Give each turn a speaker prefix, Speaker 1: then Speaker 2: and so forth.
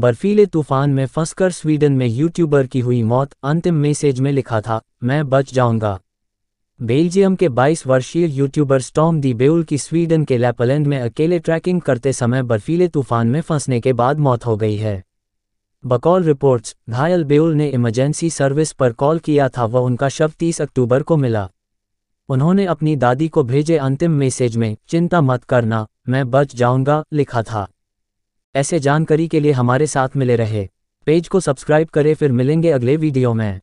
Speaker 1: बर्फीले तूफान में फंसकर स्वीडन में यूट्यूबर की हुई मौत अंतिम मैसेज में लिखा था मैं बच जाऊंगा बेल्जियम के 22 वर्षीय यूट्यूबर स्टॉम दी बेउल की स्वीडन के लैपलैंड में अकेले ट्रैकिंग करते समय बर्फीले तूफान में फंसने के बाद मौत हो गई है बकौल रिपोर्ट्स घायल बेउल ने इमरजेंसी सर्विस पर कॉल किया था वह उनका शव 30 अक्टूबर को मिला उन्होंने अपनी दादी को भेजे अंतिम मैसेज में चिंता मत करना मैं बच जाऊंगा लिखा था ऐसे जानकारी के लिए हमारे साथ मिले रहे पेज को सब्सक्राइब करें फिर मिलेंगे अगले वीडियो में